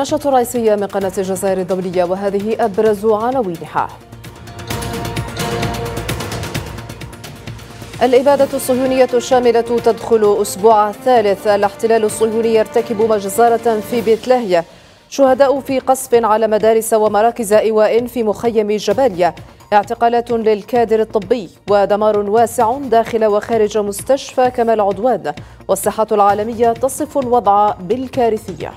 مناقشة رئيسية من قناة الجزائر الدولية وهذه أبرز عناوينها الإبادة الصهيونية الشاملة تدخل أسبوع الثالث الاحتلال الصهيوني يرتكب مجزرة في بيت شهداء في قصف على مدارس ومراكز إيواء في مخيم جباليا اعتقالات للكادر الطبي ودمار واسع داخل وخارج مستشفى كمال عدوان والصحة العالمية تصف الوضع بالكارثية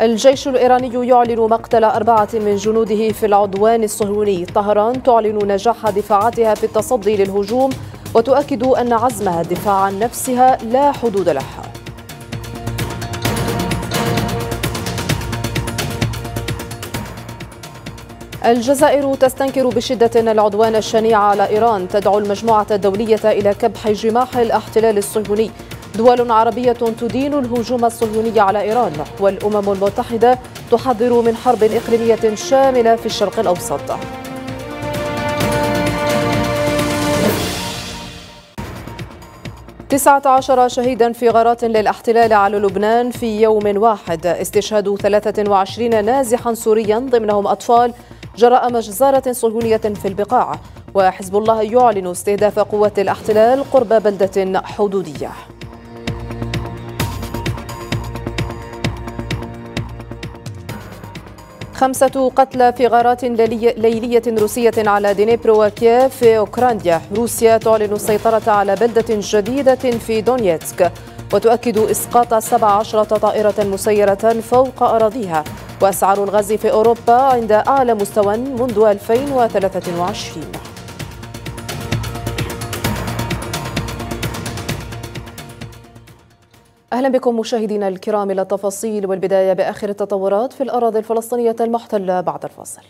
الجيش الإيراني يعلن مقتل أربعة من جنوده في العدوان الصهيوني طهران تعلن نجاح دفاعاتها في التصدي للهجوم وتؤكد أن عزمها الدفاع عن نفسها لا حدود لها الجزائر تستنكر بشدة العدوان الشنيع على إيران تدعو المجموعة الدولية إلى كبح جماح الاحتلال الصهيوني دول عربية تدين الهجوم الصهيوني على إيران والأمم المتحدة تحذر من حرب إقليمية شاملة في الشرق الأوسط تسعة عشر شهيدا في غارات للاحتلال على لبنان في يوم واحد استشهاد 23 نازحا سوريا ضمنهم أطفال جراء مجزرة صهيونية في البقاع وحزب الله يعلن استهداف قوة الاحتلال قرب بلدة حدودية خمسة قتلى في غارات ليلية روسية على دنيبرو وكييف في أوكرانيا روسيا تعلن السيطرة على بلدة جديدة في دونيتسك وتؤكد إسقاط 17 طائرة مسيرة فوق أراضيها وأسعار الغاز في أوروبا عند أعلى مستوى منذ 2023 أهلا بكم مشاهدينا الكرام إلى التفاصيل والبداية بآخر التطورات في الأراضي الفلسطينية المحتلة بعد الفاصل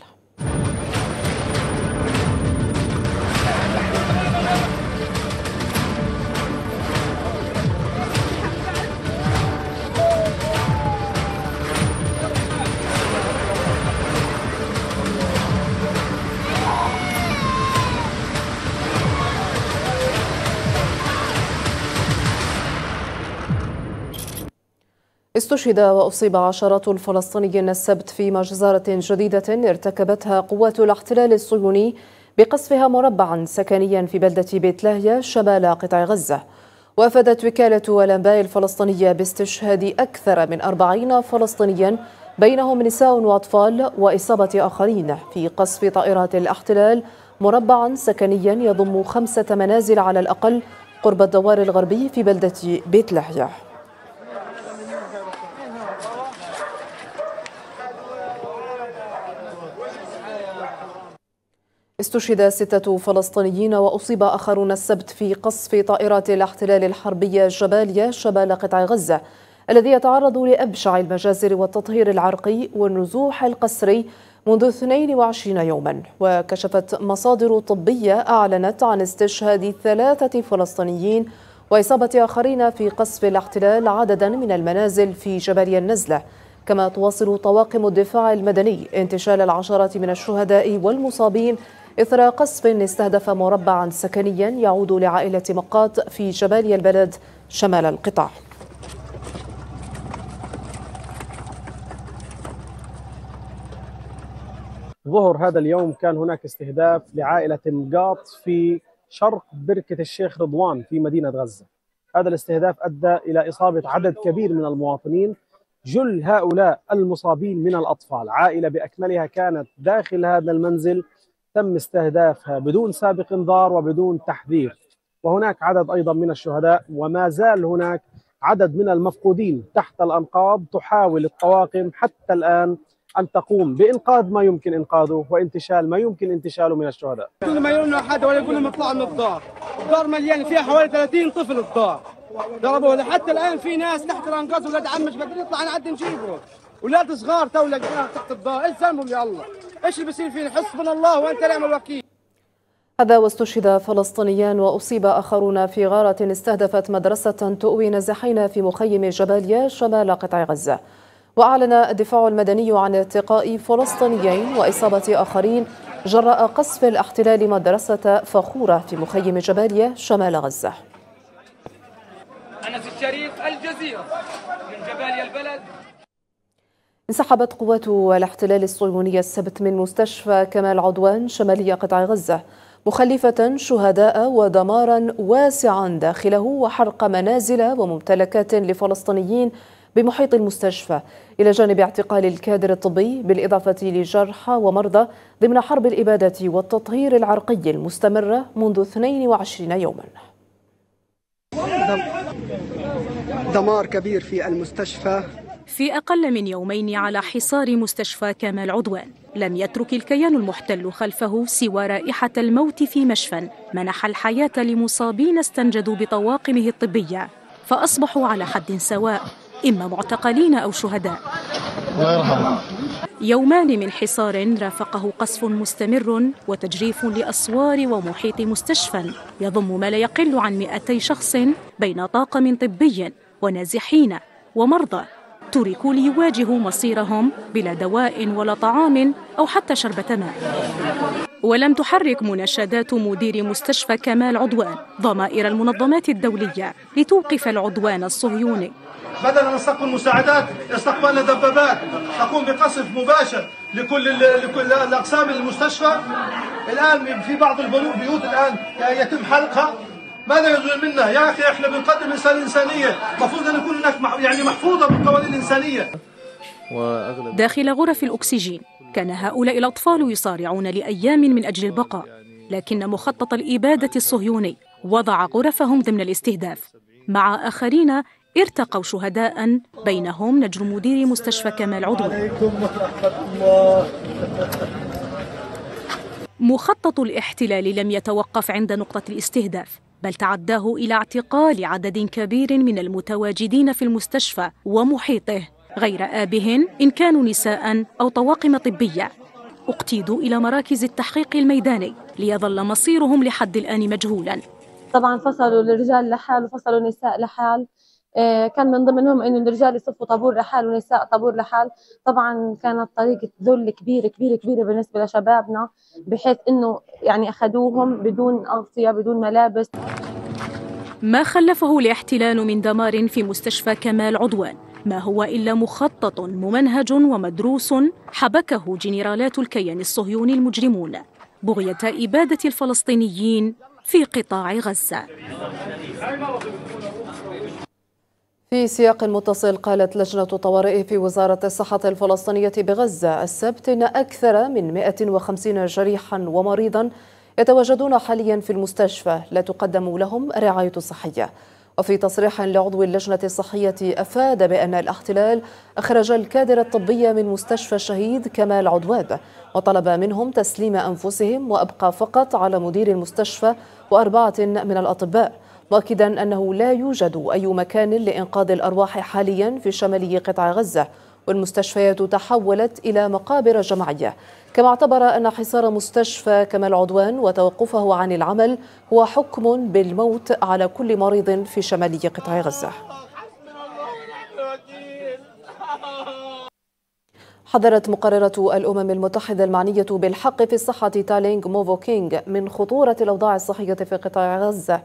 استشهد وأصيب عشرات الفلسطينيين السبت في مجزرة جديدة ارتكبتها قوات الاحتلال الصهيوني بقصفها مربعا سكنيا في بلدة بيت لاهيا شمال قطاع غزة وافدت وكالة الأنباء الفلسطينية باستشهاد أكثر من أربعين فلسطينيا بينهم نساء وأطفال وإصابة آخرين في قصف طائرات الاحتلال مربعا سكنيا يضم خمسة منازل على الأقل قرب الدوار الغربي في بلدة بيت لاهيا استشهد ستة فلسطينيين وأصيب آخرون السبت في قصف طائرات الاحتلال الحربية الجبالية شمال قطاع غزة الذي يتعرض لأبشع المجازر والتطهير العرقي والنزوح القسري منذ 22 يوما وكشفت مصادر طبية أعلنت عن استشهاد ثلاثة فلسطينيين وإصابة آخرين في قصف الاحتلال عددا من المنازل في جبل النزلة كما تواصل طواقم الدفاع المدني انتشال العشرات من الشهداء والمصابين إثر قصف استهدف مربعا سكنيا يعود لعائلة مقاط في جبال البلد شمال القطاع ظهر هذا اليوم كان هناك استهداف لعائلة مقاط في شرق بركة الشيخ رضوان في مدينة غزة هذا الاستهداف أدى إلى إصابة عدد كبير من المواطنين جل هؤلاء المصابين من الأطفال عائلة بأكملها كانت داخل هذا المنزل تم استهدافها بدون سابق انذار وبدون تحذير وهناك عدد ايضا من الشهداء وما زال هناك عدد من المفقودين تحت الانقاض تحاول الطواقم حتى الان ان تقوم بانقاذ ما يمكن انقاذه وانتشال ما يمكن انتشاله من الشهداء. كل ما يقولوا حد ولا يقولوا اطلعوا من الدار، الدار مليان فيها حوالي 30 طفل الدار. ضربوه لحتى الان في ناس تحت الانقاض ولاد عم مش قادرين نعدي نجيبهم. ولاد صغار تو تحت الدار، ايش ذنبهم يا الله؟ ايش اللي بيصير فينا حسبنا الله وانت نعم الوكيل هذا واستشهد فلسطينيان وأصيب آخرون في غارة استهدفت مدرسة تؤوي نازحين في مخيم جباليا شمال قطاع غزة وأعلن الدفاع المدني عن ارتقاء فلسطينيين وإصابة آخرين جراء قصف الاحتلال مدرسة فخورة في مخيم جباليا شمال غزة أنس الشريف الجزيرة انسحبت قوات الاحتلال الصهيوني السبت من مستشفى كمال عدوان شمالي قطاع غزة مخلفة شهداء ودمارا واسعا داخله وحرق منازل وممتلكات لفلسطينيين بمحيط المستشفى إلى جانب اعتقال الكادر الطبي بالإضافة لجرحى ومرضى ضمن حرب الإبادة والتطهير العرقي المستمرة منذ 22 يوما دمار كبير في المستشفى في أقل من يومين على حصار مستشفى كمال عدوان لم يترك الكيان المحتل خلفه سوى رائحة الموت في مشفى منح الحياة لمصابين استنجدوا بطواقمه الطبية فأصبحوا على حد سواء إما معتقلين أو شهداء الله يومان من حصار رافقه قصف مستمر وتجريف لأسوار ومحيط مستشفى يضم ما لا يقل عن 200 شخص بين طاقم طبي ونازحين ومرضى تركوا ليواجهوا مصيرهم بلا دواء ولا طعام أو حتى شربة ماء ولم تحرك مناشدات مدير مستشفى كمال عدوان ضمائر المنظمات الدولية لتوقف العدوان الصهيوني بدل ان نستقبل مساعدات استقبلنا دبابات تقوم بقصف مباشر لكل لكل اقسام المستشفى الان في بعض البيوت الان يتم حرقها ماذا يزول منا يا اخي احنا بنقدم رساله انسانيه المفروض ان يكون هناك يعني محفوظه بالقوانين الانسانيه داخل غرف الاكسجين كان هؤلاء الاطفال يصارعون لايام من اجل البقاء لكن مخطط الاباده الصهيوني وضع غرفهم ضمن الاستهداف مع اخرين ارتقوا شهداء بينهم نجر مدير مستشفى كمال عضو مخطط الاحتلال لم يتوقف عند نقطه الاستهداف بل تعداه إلى اعتقال عدد كبير من المتواجدين في المستشفى ومحيطه غير آبهن إن كانوا نساء أو طواقم طبية اقتيدوا إلى مراكز التحقيق الميداني ليظل مصيرهم لحد الآن مجهولا طبعا فصلوا الرجال لحال وفصلوا النساء لحال آه، كان من ضمنهم انه الرجال يصفوا طابور لحال ونساء طابور لحال طبعا كانت طريقه ذل كبيره كبيره كبيره بالنسبه لشبابنا بحيث انه يعني اخذوهم بدون اغطيه بدون ملابس ما خلفه الاحتلال من دمار في مستشفى كمال عدوان ما هو الا مخطط ممنهج ومدروس حبكه جنرالات الكيان الصهيوني المجرمون بغيه اباده الفلسطينيين في قطاع غزه في سياق متصل قالت لجنة طوارئ في وزارة الصحة الفلسطينية بغزة السبت أن أكثر من 150 جريحا ومريضا يتواجدون حاليا في المستشفى لا تقدم لهم الرعاية الصحية وفي تصريح لعضو اللجنة الصحية أفاد بأن الاحتلال أخرج الكادر الطبي من مستشفى الشهيد كمال عدواد وطلب منهم تسليم أنفسهم وأبقى فقط على مدير المستشفى وأربعة من الأطباء مؤكدا أنه لا يوجد أي مكان لإنقاذ الأرواح حاليا في شمالي قطاع غزة والمستشفيات تحولت إلى مقابر جماعية كما اعتبر أن حصار مستشفى كمال عدوان وتوقفه عن العمل هو حكم بالموت على كل مريض في شمالي قطاع غزة حذرت مقررة الأمم المتحدة المعنية بالحق في الصحة تالينغ موفو كينغ من خطورة الأوضاع الصحية في قطاع غزة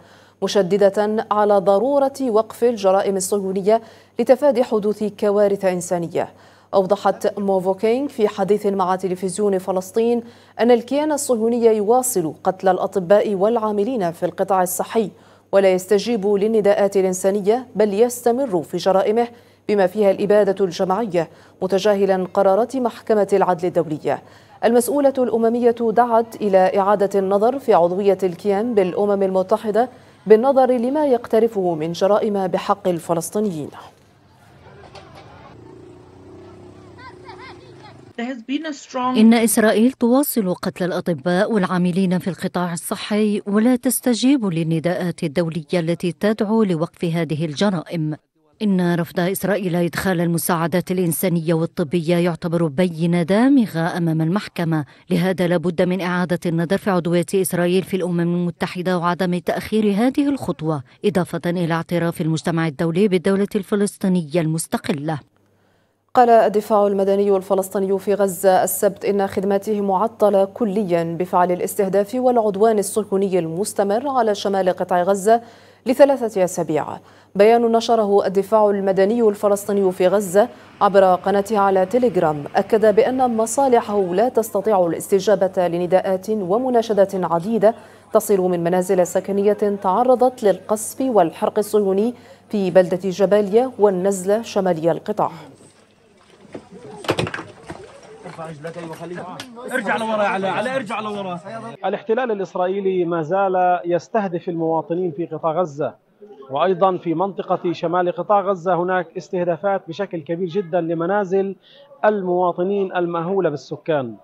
مشددة على ضرورة وقف الجرائم الصهيونية لتفادي حدوث كوارث إنسانية أوضحت موفو في حديث مع تلفزيون فلسطين أن الكيان الصهيوني يواصل قتل الأطباء والعاملين في القطاع الصحي ولا يستجيب للنداءات الإنسانية بل يستمر في جرائمه بما فيها الإبادة الجماعية متجاهلا قرارات محكمة العدل الدولية المسؤولة الأممية دعت إلى إعادة النظر في عضوية الكيان بالأمم المتحدة بالنظر لما يقترفه من جرائم بحق الفلسطينيين إن إسرائيل تواصل قتل الأطباء والعاملين في القطاع الصحي ولا تستجيب للنداءات الدولية التي تدعو لوقف هذه الجرائم إن رفض إسرائيل إدخال المساعدات الإنسانية والطبية يعتبر بينة دامغة أمام المحكمة لهذا لابد من إعادة النظر في عضوية إسرائيل في الأمم المتحدة وعدم تأخير هذه الخطوة إضافة إلى اعتراف المجتمع الدولي بالدولة الفلسطينية المستقلة قال الدفاع المدني الفلسطيني في غزة السبت إن خدماته معطلة كليا بفعل الاستهداف والعدوان الصهيوني المستمر على شمال قطاع غزة لثلاثة أسابيع بيان نشره الدفاع المدني الفلسطيني في غزة عبر قناته على تيليجرام أكد بأن مصالحه لا تستطيع الاستجابة لنداءات ومناشدات عديدة تصل من منازل سكنية تعرضت للقصف والحرق الصهيوني في بلدة جباليا والنزلة شمالي القطاع ارجع لورا على على ارجع لورا الاحتلال الاسرائيلي ما زال يستهدف المواطنين في قطاع غزه وأيضا في منطقة شمال قطاع غزة هناك استهدافات بشكل كبير جدا لمنازل المواطنين المأهولة بالسكان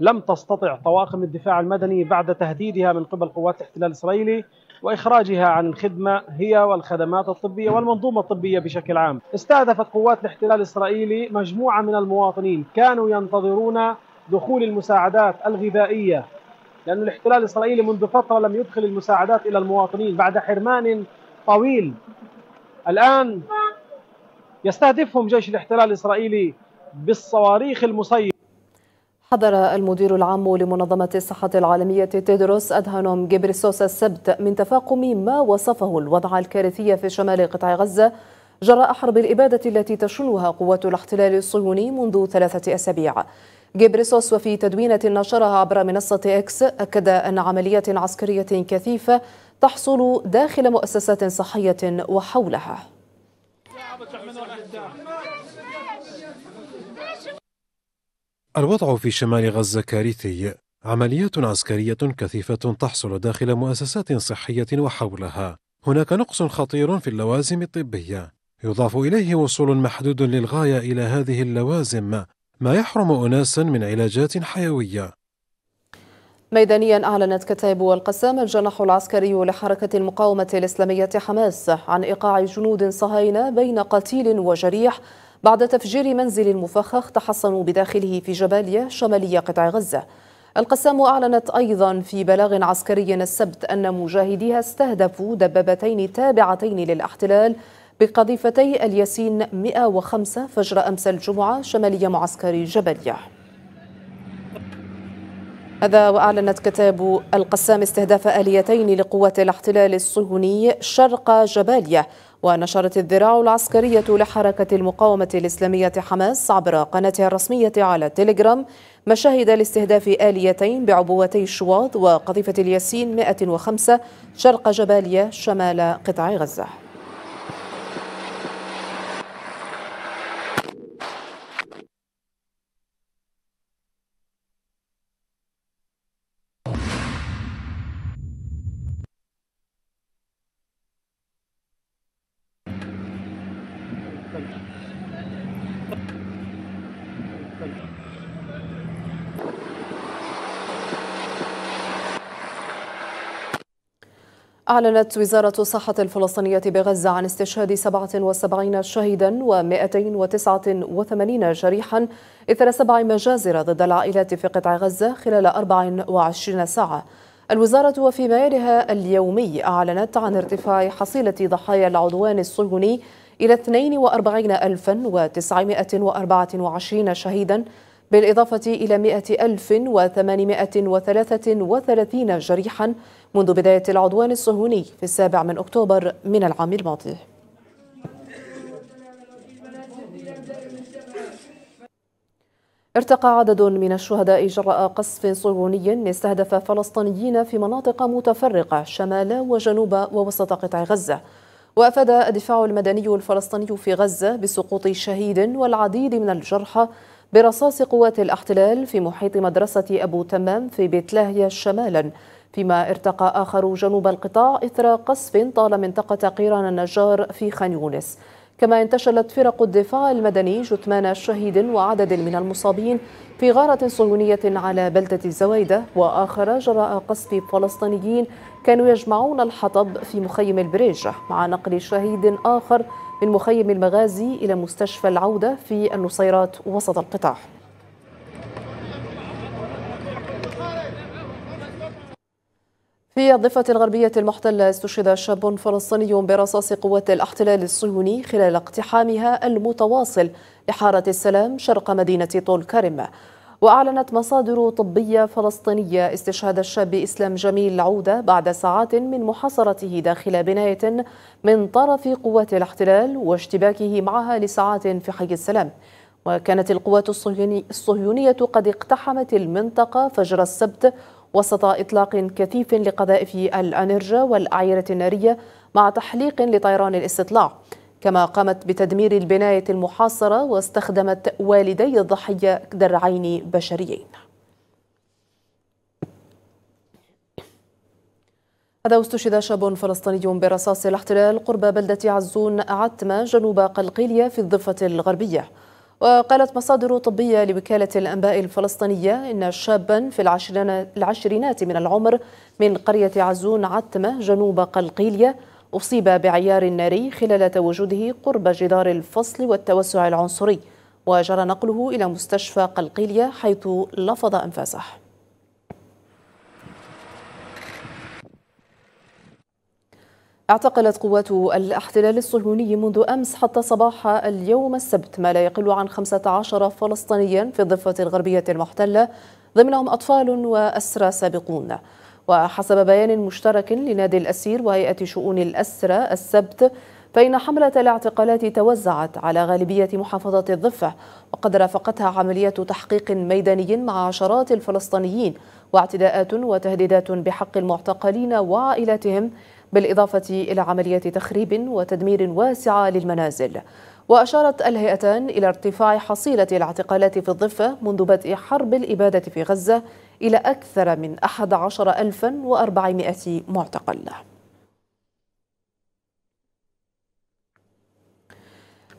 لم تستطع طواقم الدفاع المدني بعد تهديدها من قبل قوات الاحتلال الإسرائيلي وإخراجها عن الخدمة هي والخدمات الطبية والمنظومة الطبية بشكل عام استهدفت قوات الاحتلال الإسرائيلي مجموعة من المواطنين كانوا ينتظرون دخول المساعدات الغذائية لأن الاحتلال الإسرائيلي منذ فترة لم يدخل المساعدات إلى المواطنين بعد حرمان طويل الآن يستهدفهم جيش الاحتلال الإسرائيلي بالصواريخ المسيرة حضر المدير العام لمنظمة الصحة العالمية تيدروس أدهانوم جبريسوس السبت من تفاقم ما وصفه الوضع الكارثي في شمال قطاع غزة جراء حرب الإبادة التي تشنها قوات الاحتلال الصهيوني منذ ثلاثة أسابيع جبريسوس وفي تدوينة نشرها عبر منصة إكس أكد أن عمليات عسكرية كثيفة تحصل داخل مؤسسات صحية وحولها الوضع في شمال غزة كارثي عمليات عسكرية كثيفة تحصل داخل مؤسسات صحية وحولها هناك نقص خطير في اللوازم الطبية يضاف إليه وصول محدود للغاية إلى هذه اللوازم ما يحرم أناسا من علاجات حيوية ميدانيا أعلنت كتائب والقسام الجناح العسكري لحركة المقاومة الإسلامية حماس عن إيقاع جنود صهاينة بين قتيل وجريح بعد تفجير منزل مفخخ تحصنوا بداخله في جباليا شمالي قطاع غزة القسام أعلنت أيضا في بلاغ عسكري السبت أن مجاهديها استهدفوا دبابتين تابعتين للاحتلال بقذيفتي الياسين 105 فجر أمس الجمعة شمالي معسكر جباليا هذا وأعلنت كتاب القسام استهداف آليتين لقوات الاحتلال الصهيوني شرق جباليا ونشرت الذراع العسكرية لحركة المقاومة الإسلامية حماس عبر قناتها الرسمية على تيليجرام مشاهد لاستهداف آليتين بعبوتي الشواظ وقذيفة الياسين 105 شرق جباليا شمال قطاع غزة أعلنت وزارة الصحة الفلسطينية بغزة عن استشهاد 77 شهيدا و289 جريحا إثر سبع مجازر ضد العائلات في قطاع غزة خلال 24 ساعة الوزارة وفي بيانها اليومي أعلنت عن ارتفاع حصيلة ضحايا العدوان الصهيوني إلى 42924 شهيدا بالإضافة إلى 100833 جريحا منذ بداية العدوان الصهيوني في السابع من أكتوبر من العام الماضي ارتقى عدد من الشهداء جراء قصف صهيوني استهدف فلسطينيين في مناطق متفرقة شمال وجنوب ووسط قطاع غزة وأفاد الدفاع المدني الفلسطيني في غزة بسقوط شهيد والعديد من الجرحى برصاص قوات الاحتلال في محيط مدرسة أبو تمام في بيت لاهيا شمالا فيما ارتقى آخر جنوب القطاع إثر قصف طال منطقة قيران النجار في خان يونس كما انتشلت فرق الدفاع المدني جثمان شهيد وعدد من المصابين في غارة صهيونية على بلدة الزويدة وآخر جراء قصف فلسطينيين كانوا يجمعون الحطب في مخيم البريجة مع نقل شهيد آخر من مخيم المغازي إلى مستشفى العودة في النصيرات وسط القطاع في الضفة الغربية المحتلة استشهد شاب فلسطيني برصاص قوات الاحتلال الصهيوني خلال اقتحامها المتواصل لحارة السلام شرق مدينة طول كرم وأعلنت مصادر طبية فلسطينية استشهاد الشاب إسلام جميل عودة بعد ساعات من محاصرته داخل بناية من طرف قوات الاحتلال واشتباكه معها لساعات في حي السلام وكانت القوات الصهيونية قد اقتحمت المنطقة فجر السبت وسط إطلاق كثيف لقذائف الأنرجا والأعيرة النارية مع تحليق لطيران الاستطلاع كما قامت بتدمير البناية المحاصرة واستخدمت والدي الضحية درعين بشريين هذا استشهد شاب فلسطيني برصاص الاحتلال قرب بلدة عزون عتمة جنوب قلقيلية في الضفة الغربية وقالت مصادر طبية لوكالة الأنباء الفلسطينية إن شابا في العشرينات من العمر من قرية عزون عتمة جنوب قلقيلية أصيب بعيار ناري خلال تواجده قرب جدار الفصل والتوسع العنصري وجرى نقله إلى مستشفى قلقيلية حيث لفظ أنفاسه اعتقلت قوات الاحتلال الصهيوني منذ أمس حتى صباح اليوم السبت ما لا يقل عن 15 فلسطينيا في الضفة الغربية المحتلة ضمنهم أطفال وأسرى سابقون وحسب بيان مشترك لنادي الأسير وهيئة شؤون الأسرى السبت فإن حملة الاعتقالات توزعت على غالبية محافظة الضفة وقد رافقتها عملية تحقيق ميداني مع عشرات الفلسطينيين واعتداءات وتهديدات بحق المعتقلين وعائلاتهم بالإضافة إلى عملية تخريب وتدمير واسعة للمنازل وأشارت الهيئتان إلى ارتفاع حصيلة الاعتقالات في الضفة منذ بدء حرب الإبادة في غزة إلى أكثر من 11400 معتقل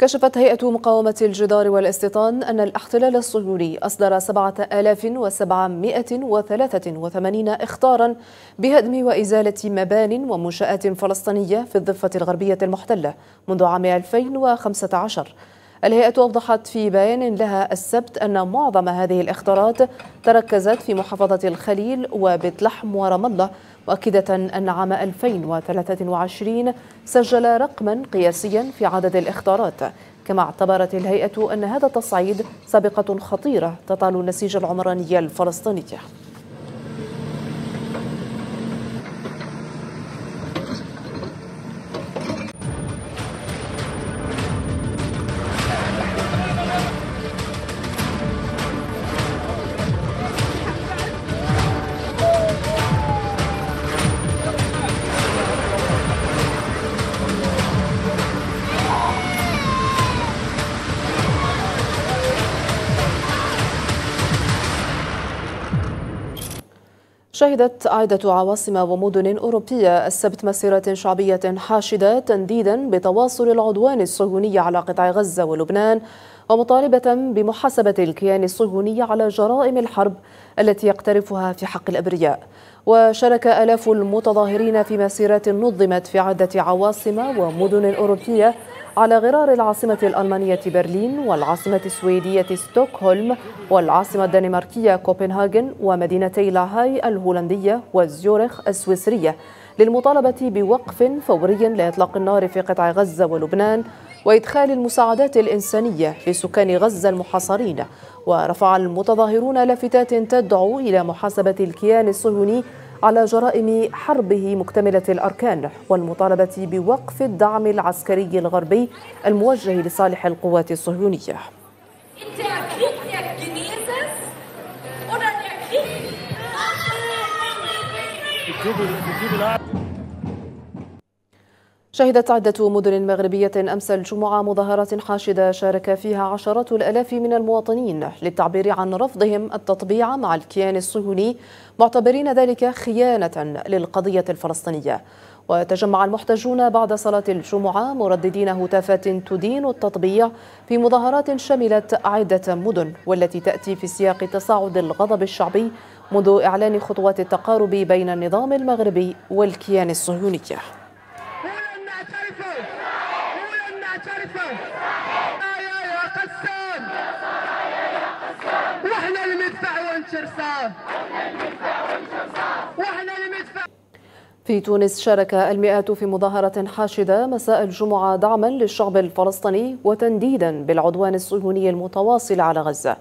كشفت هيئة مقاومة الجدار والاستيطان أن الاحتلال الصهيوني أصدر 7783 إخطارا بهدم وإزالة مبان ومنشآت فلسطينية في الضفة الغربية المحتلة منذ عام 2015 الهيئة أوضحت في بيان لها السبت أن معظم هذه الاختارات تركزت في محافظة الخليل وبيت لحم ورام الله مؤكدة أن عام 2023 سجل رقما قياسيا في عدد الاخطارات كما اعتبرت الهيئة أن هذا التصعيد سابقة خطيرة تطال النسيج العمراني الفلسطيني شهدت عدة عواصم ومدن أوروبية السبت مسيرة شعبية حاشدة تنديدا بتواصل العدوان الصهيوني على قطاع غزة ولبنان ومطالبة بمحاسبة الكيان الصهيوني على جرائم الحرب التي يقترفها في حق الأبرياء وشارك آلاف المتظاهرين في مسيرات نظمت في عدة عواصم ومدن أوروبية على غرار العاصمة الألمانية برلين والعاصمة السويدية ستوكهولم والعاصمة الدنماركية كوبنهاجن ومدينتي لاهاي الهولندية وزيورخ السويسرية للمطالبة بوقف فوري لإطلاق النار في قطاع غزة ولبنان وإدخال المساعدات الإنسانية لسكان غزة المحاصرين ورفع المتظاهرون لافتات تدعو إلى محاسبة الكيان الصهيوني على جرائم حربه مكتملة الأركان والمطالبة بوقف الدعم العسكري الغربي الموجه لصالح القوات الصهيونية شهدت عدة مدن مغربية أمس الجمعة مظاهرات حاشدة شارك فيها عشرات الألاف من المواطنين للتعبير عن رفضهم التطبيع مع الكيان الصهيوني معتبرين ذلك خيانة للقضية الفلسطينية وتجمع المحتجون بعد صلاة الجمعة مرددين هتافات تدين التطبيع في مظاهرات شملت عدة مدن والتي تأتي في سياق تصاعد الغضب الشعبي منذ إعلان خطوات التقارب بين النظام المغربي والكيان الصهيوني في تونس شارك المئات في مظاهرة حاشدة مساء الجمعة دعما للشعب الفلسطيني وتنديدا بالعدوان الصهيوني المتواصل على غزة.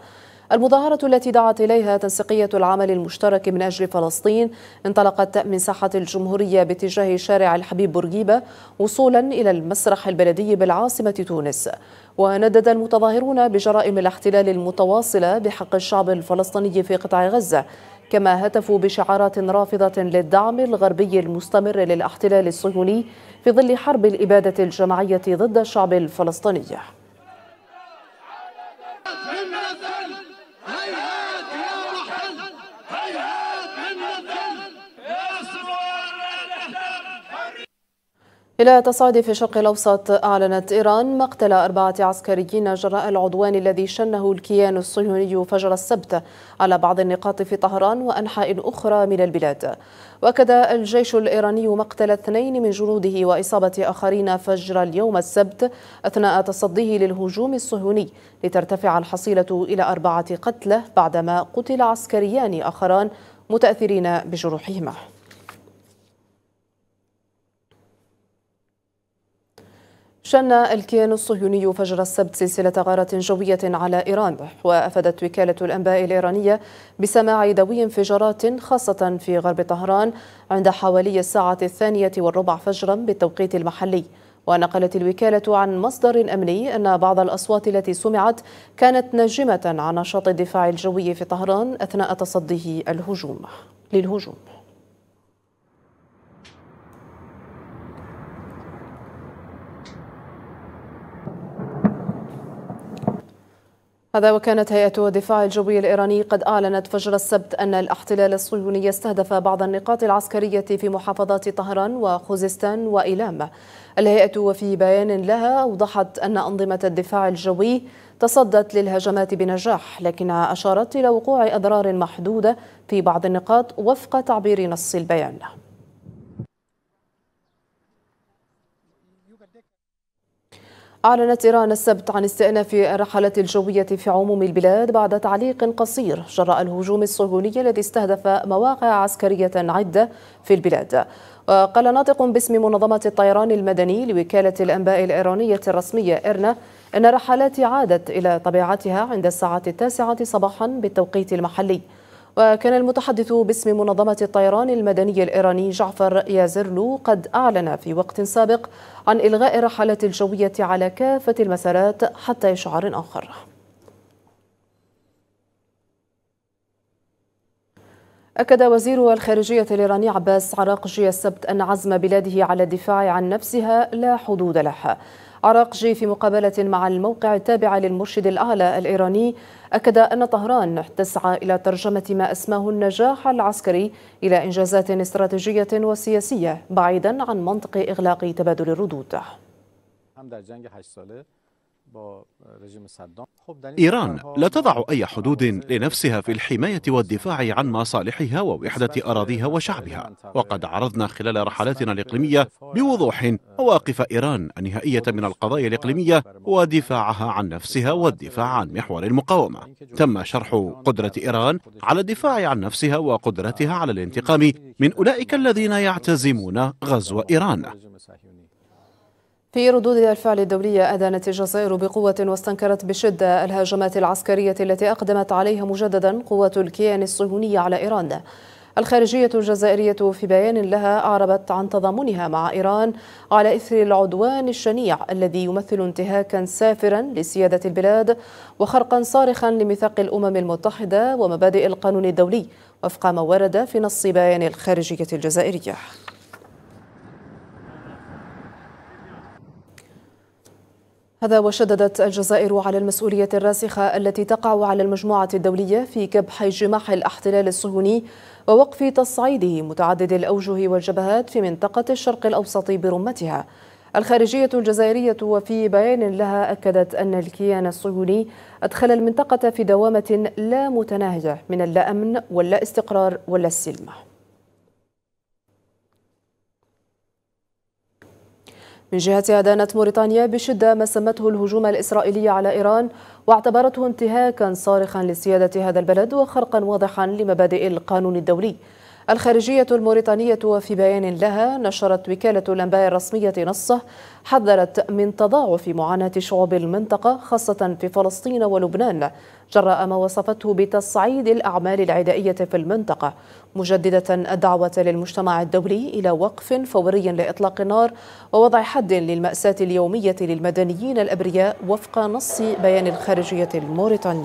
المظاهرة التي دعت إليها تنسيقية العمل المشترك من أجل فلسطين انطلقت من ساحة الجمهورية باتجاه شارع الحبيب بورقيبة وصولا إلى المسرح البلدي بالعاصمة تونس وندد المتظاهرون بجرائم الاحتلال المتواصلة بحق الشعب الفلسطيني في قطاع غزة كما هتفوا بشعارات رافضة للدعم الغربي المستمر للاحتلال الصهيوني في ظل حرب الإبادة الجماعية ضد الشعب الفلسطيني إلى تصعيد في الشرق الأوسط أعلنت إيران مقتل أربعة عسكريين جراء العدوان الذي شنه الكيان الصهيوني فجر السبت على بعض النقاط في طهران وأنحاء أخرى من البلاد وأكد الجيش الإيراني مقتل اثنين من جنوده وإصابة آخرين فجر اليوم السبت أثناء تصديه للهجوم الصهيوني لترتفع الحصيلة إلى أربعة قتلى بعدما قتل عسكريان آخران متأثرين بجروحهما شن الكيان الصهيوني فجر السبت سلسلة غارة جوية على إيران وأفادت وكالة الأنباء الإيرانية بسماع دوي انفجارات خاصة في غرب طهران عند حوالي الساعة الثانية والربع فجرا بالتوقيت المحلي ونقلت الوكالة عن مصدر أمني أن بعض الأصوات التي سمعت كانت ناجمة عن نشاط الدفاع الجوي في طهران أثناء تصديه الهجوم للهجوم هذا وكانت هيئة الدفاع الجوي الإيراني قد أعلنت فجر السبت أن الاحتلال الصهيوني استهدف بعض النقاط العسكرية في محافظات طهران وخوزستان وإيلام الهيئة وفي بيان لها أوضحت أن أنظمة الدفاع الجوي تصدت للهجمات بنجاح لكنها أشارت إلى وقوع أضرار محدودة في بعض النقاط وفق تعبير نص البيان أعلنت إيران السبت عن استئناف الرحلات الجوية في عموم البلاد بعد تعليق قصير جراء الهجوم الصهيوني الذي استهدف مواقع عسكرية عدة في البلاد وقال ناطق باسم منظمة الطيران المدني لوكالة الأنباء الإيرانية الرسمية إرنا أن الرحلات عادت إلى طبيعتها عند الساعة التاسعة صباحا بالتوقيت المحلي وكان المتحدث باسم منظمة الطيران المدني الإيراني جعفر يازرلو قد أعلن في وقت سابق عن إلغاء الرحلات الجوية على كافة المسارات حتى إشعار آخر أكد وزير الخارجية الإيراني عباس عراقجي السبت أن عزم بلاده على الدفاع عن نفسها لا حدود لها عراقجي في مقابلة مع الموقع التابع للمرشد الأعلى الإيراني أكد أن طهران تسعى إلى ترجمة ما أسماه النجاح العسكري إلى إنجازات استراتيجية وسياسية بعيدا عن منطق إغلاق تبادل الردود إيران لا تضع أي حدود لنفسها في الحماية والدفاع عن مصالحها ووحدة أراضيها وشعبها وقد عرضنا خلال رحلاتنا الإقليمية بوضوح مواقف إيران النهائية من القضايا الإقليمية ودفاعها عن نفسها والدفاع عن محور المقاومة تم شرح قدرة إيران على الدفاع عن نفسها وقدرتها على الانتقام من أولئك الذين يعتزمون غزو إيران في ردود الفعل الدولية أدانت الجزائر بقوة واستنكرت بشدة الهجمات العسكرية التي أقدمت عليها مجددا قوات الكيان الصهيوني على إيران الخارجية الجزائرية في بيان لها أعربت عن تضامنها مع إيران على إثر العدوان الشنيع الذي يمثل انتهاكا سافرا لسيادة البلاد وخرقا صارخا لميثاق الأمم المتحدة ومبادئ القانون الدولي وفق ما ورد في نص بيان الخارجية الجزائرية هذا وشددت الجزائر على المسؤولية الراسخة التي تقع على المجموعة الدولية في كبح جماح الاحتلال الصهيوني ووقف تصعيده متعدد الأوجه والجبهات في منطقة الشرق الأوسط برمتها الخارجية الجزائرية وفي بيان لها أكدت أن الكيان الصهيوني أدخل المنطقة في دوامة لا متناهية من اللا أمن ولا استقرار ولا السلم من جهتها دانت موريتانيا بشدة ما سمته الهجوم الإسرائيلي على إيران واعتبرته انتهاكا صارخا لسيادة هذا البلد وخرقا واضحا لمبادئ القانون الدولي الخارجية الموريتانية وفي بيان لها نشرت وكالة الأنباء الرسمية نصه حذرت من تضاعف معاناة شعوب المنطقة خاصة في فلسطين ولبنان جراء ما وصفته بتصعيد الأعمال العدائية في المنطقة مجددة الدعوة للمجتمع الدولي إلى وقف فوري لإطلاق النار ووضع حد للمأساة اليومية للمدنيين الأبرياء وفق نص بيان الخارجية الموريتانية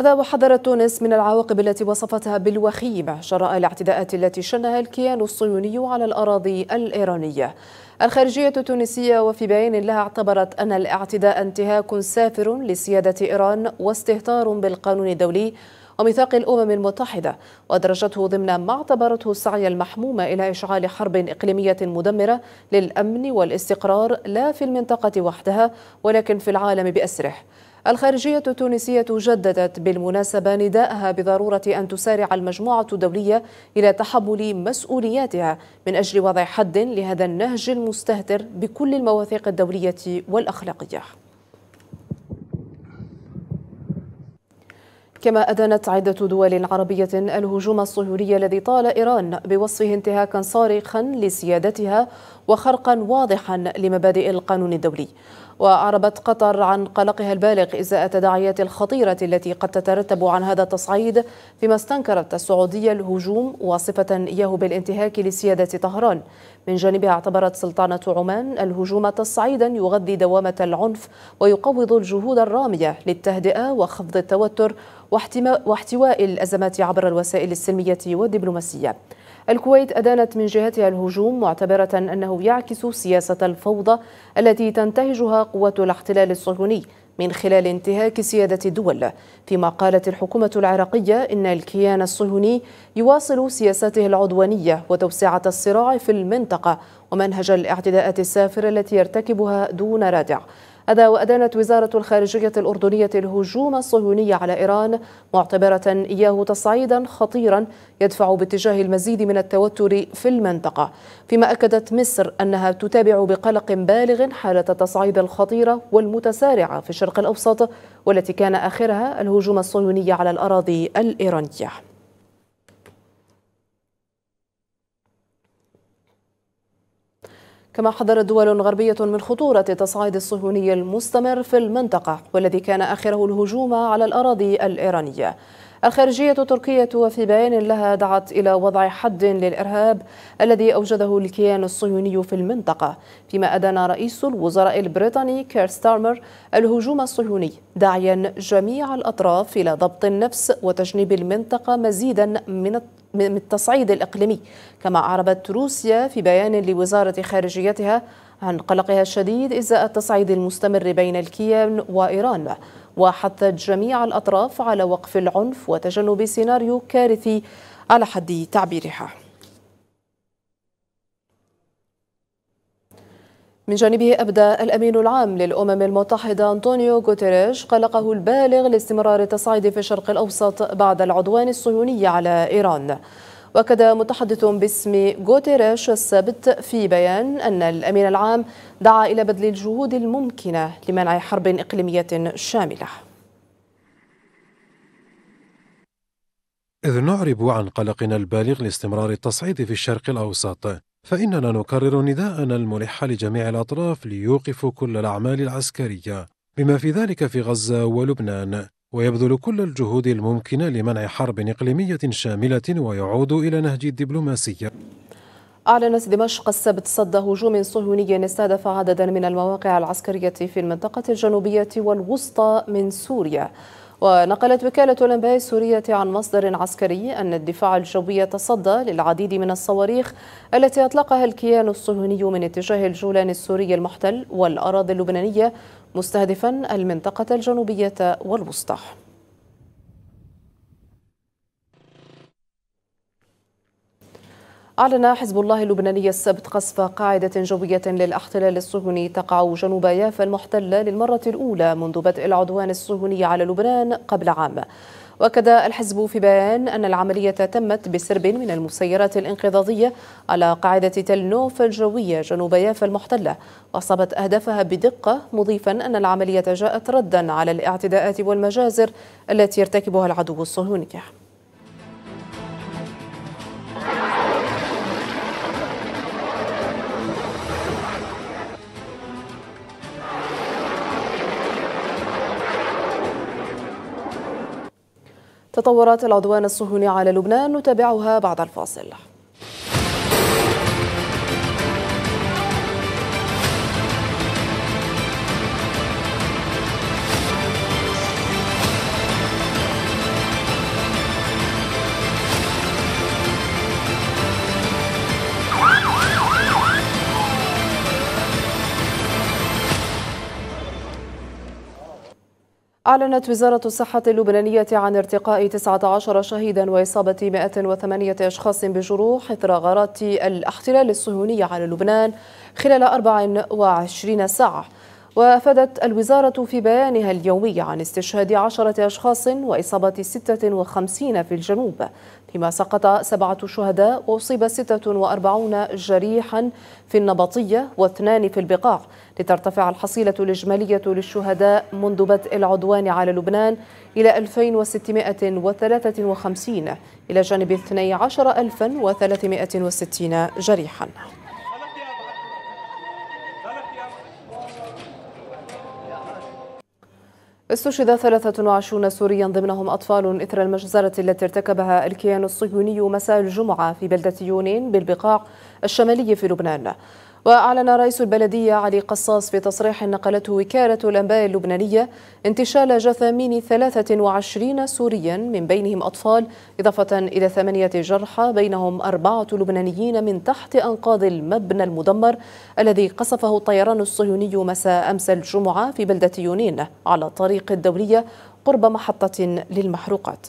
هذا وحذر تونس من العواقب التي وصفتها بالوخيمة جراء الاعتداءات التي شنها الكيان الصهيوني على الأراضي الإيرانية الخارجية التونسية وفي بيان لها اعتبرت أن الاعتداء انتهاك سافر لسيادة إيران واستهتار بالقانون الدولي وميثاق الأمم المتحدة ودرجته ضمن ما اعتبرته السعي المحموم إلى إشعال حرب إقليمية مدمرة للأمن والاستقرار لا في المنطقة وحدها ولكن في العالم بأسره الخارجية التونسية جددت بالمناسبة نداءها بضرورة أن تسارع المجموعة الدولية إلى تحمل مسؤولياتها من أجل وضع حد لهذا النهج المستهتر بكل المواثيق الدولية والأخلاقية كما أدانت عدة دول عربية الهجوم الصهيوني الذي طال إيران بوصفه انتهاكا صارخا لسيادتها وخرقا واضحا لمبادئ القانون الدولي وأعربت قطر عن قلقها البالغ إزاء التداعيات الخطيرة التي قد تترتب عن هذا التصعيد فيما استنكرت السعودية الهجوم واصفة إياه بالانتهاك لسيادة طهران من جانبها اعتبرت سلطنة عمان الهجوم تصعيدا يغذي دوامة العنف ويقوض الجهود الرامية للتهدئة وخفض التوتر واحتواء الأزمات عبر الوسائل السلمية والدبلوماسية الكويت أدانت من جهتها الهجوم معتبرة أنه يعكس سياسة الفوضى التي تنتهجها قوة الاحتلال الصهيوني من خلال انتهاك سيادة الدول فيما قالت الحكومة العراقية إن الكيان الصهيوني يواصل سياساته العدوانية وتوسعة الصراع في المنطقة ومنهج الاعتداءات السافرة التي يرتكبها دون رادع هذا وأدانت وزارة الخارجية الأردنية الهجوم الصهيوني على إيران معتبرة إياه تصعيدا خطيرا يدفع باتجاه المزيد من التوتر في المنطقة فيما أكدت مصر أنها تتابع بقلق بالغ حالة التصعيد الخطيرة والمتسارعة في الشرق الأوسط والتي كان آخرها الهجوم الصهيوني على الأراضي الإيرانية كما حذرت دول غربية من خطورة التصعيد الصهيوني المستمر في المنطقة والذي كان آخره الهجوم على الأراضي الإيرانية الخارجية التركية وفي بيان لها دعت إلى وضع حد للإرهاب الذي أوجده الكيان الصهيوني في المنطقة فيما أدان رئيس الوزراء البريطاني كير ستارمر الهجوم الصهيوني داعيا جميع الأطراف إلى ضبط النفس وتجنيب المنطقة مزيدا من من التصعيد الإقليمي كما أعربت روسيا في بيان لوزارة خارجيتها عن قلقها الشديد إزاء التصعيد المستمر بين الكيان وإيران وحثت جميع الأطراف على وقف العنف وتجنب سيناريو كارثي على حد تعبيرها من جانبه أبدى الأمين العام للأمم المتحدة أنطونيو غوتيريش قلقه البالغ لاستمرار التصعيد في الشرق الأوسط بعد العدوان الصهيوني على إيران وأكد متحدث باسم غوتيريش السبت في بيان أن الأمين العام دعا إلى بذل الجهود الممكنة لمنع حرب إقليمية شاملة إذ نعرب عن قلقنا البالغ لاستمرار التصعيد في الشرق الأوسط فإننا نكرر نداءنا الملح لجميع الأطراف ليوقفوا كل الأعمال العسكرية بما في ذلك في غزة ولبنان ويبذل كل الجهود الممكنة لمنع حرب إقليمية شاملة ويعود إلى نهج الدبلوماسية أعلنت دمشق السبت صد هجوم صهيوني استهدف عددا من المواقع العسكرية في المنطقة الجنوبية والوسطى من سوريا ونقلت وكالة الأنباء السورية عن مصدر عسكري أن الدفاع الجوي تصدى للعديد من الصواريخ التي أطلقها الكيان الصهيوني من اتجاه الجولان السوري المحتل والأراضي اللبنانية مستهدفا المنطقة الجنوبية والوسطى أعلن حزب الله اللبناني السبت قصف قاعدة جوية للاحتلال الصهيوني تقع جنوب يافا المحتلة للمرة الأولى منذ بدء العدوان الصهيوني على لبنان قبل عام وأكد الحزب في بيان أن العملية تمت بسرب من المسيرات الانقضاضية على قاعدة تل نوف الجوية جنوب يافا المحتلة وأصابت أهدافها بدقة مضيفا أن العملية جاءت ردا على الاعتداءات والمجازر التي يرتكبها العدو الصهيوني تطورات العدوان الصهيوني على لبنان نتابعها بعد الفاصل أعلنت وزارة الصحة اللبنانية عن ارتقاء 19 شهيدا وإصابة 108 أشخاص بجروح إثر غارات الاحتلال الصهيوني على لبنان خلال 24 ساعة وأفادت الوزارة في بيانها اليومي عن استشهاد 10 أشخاص وإصابة 56 في الجنوب فيما سقط سبعة شهداء وأصيب 46 جريحا في النبطية واثنان في البقاع لترتفع الحصيلة الإجمالية للشهداء منذ بدء العدوان على لبنان إلى 2653 إلى جانب 12360 جريحاً استشهد 23 سوريا ضمنهم أطفال إثر المجزرة التي ارتكبها الكيان الصهيوني مساء الجمعة في بلدة يونين بالبقاع الشمالي في لبنان وأعلن رئيس البلدية علي قصاص في تصريح نقلته وكالة الأنباء اللبنانية انتشال جثامين 23 سوريا من بينهم أطفال إضافة إلى ثمانية جرحى بينهم أربعة لبنانيين من تحت أنقاض المبنى المدمر الذي قصفه الطيران الصهيوني مساء أمس الجمعة في بلدة يونين على الطريق الدولية قرب محطة للمحروقات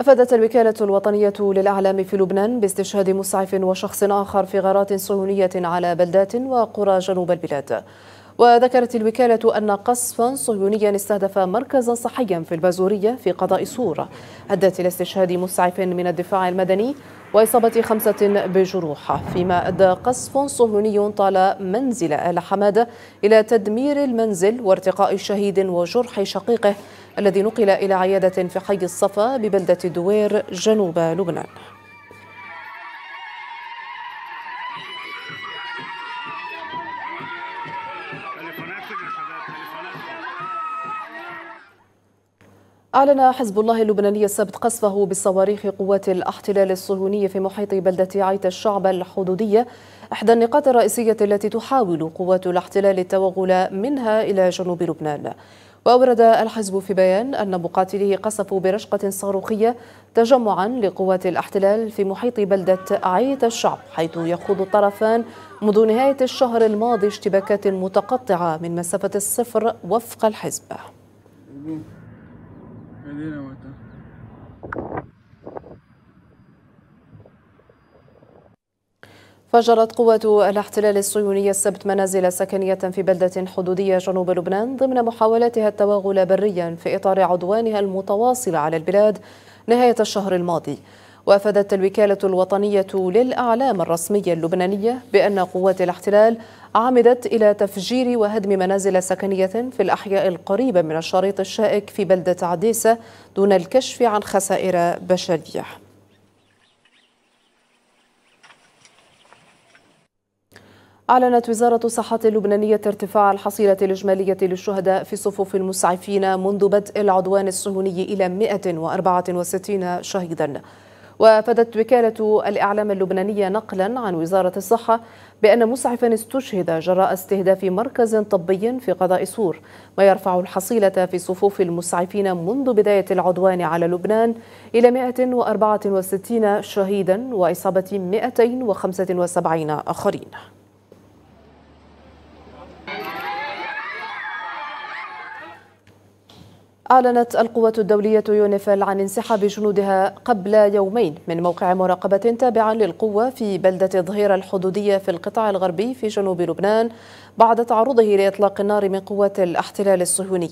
أفادت الوكالة الوطنية للأعلام في لبنان باستشهاد مسعف وشخص آخر في غارات صهيونية على بلدات وقرى جنوب البلاد وذكرت الوكالة أن قصفا صهيونيا استهدف مركزا صحيا في البازورية في قضاء سور أدت إلى استشهاد مسعف من الدفاع المدني وإصابة خمسة بجروح فيما أدى قصف صهيوني طال منزل آل حمادة إلى تدمير المنزل وارتقاء شهيد وجرح شقيقه الذي نقل إلى عيادة في حي الصفا ببلدة دوير جنوب لبنان أعلن حزب الله اللبناني السبت قصفه بصواريخ قوات الاحتلال الصهيوني في محيط بلدة عيت الشعب الحدودية إحدى النقاط الرئيسية التي تحاول قوات الاحتلال التوغل منها إلى جنوب لبنان وأورد الحزب في بيان أن مقاتليه قصفوا برشقة صاروخية تجمعا لقوات الاحتلال في محيط بلدة عية الشعب حيث يخوض الطرفان منذ نهاية الشهر الماضي اشتباكات متقطعة من مسافة الصفر وفق الحزب فجرت قوات الاحتلال الصهيوني السبت منازل سكنية في بلدة حدودية جنوب لبنان ضمن محاولاتها التوغل بريا في إطار عدوانها المتواصل على البلاد نهاية الشهر الماضي وأفادت الوكالة الوطنية للأعلام الرسمية اللبنانية بأن قوات الاحتلال عمدت إلى تفجير وهدم منازل سكنية في الأحياء القريبة من الشريط الشائك في بلدة عديسة دون الكشف عن خسائر بشرية أعلنت وزارة الصحة اللبنانية ارتفاع الحصيلة الإجمالية للشهداء في صفوف المسعفين منذ بدء العدوان الصهيوني إلى 164 شهيدا وأفادت وكالة الإعلام اللبنانية نقلا عن وزارة الصحة بأن مسعفا استشهد جراء استهداف مركز طبي في قضاء سور ما يرفع الحصيلة في صفوف المسعفين منذ بداية العدوان على لبنان إلى 164 شهيدا وإصابة 275 آخرين أعلنت القوة الدولية يونيفيل عن انسحاب جنودها قبل يومين من موقع مراقبة تابع للقوة في بلدة ظهير الحدودية في القطاع الغربي في جنوب لبنان بعد تعرضه لإطلاق النار من قوات الاحتلال الصهيوني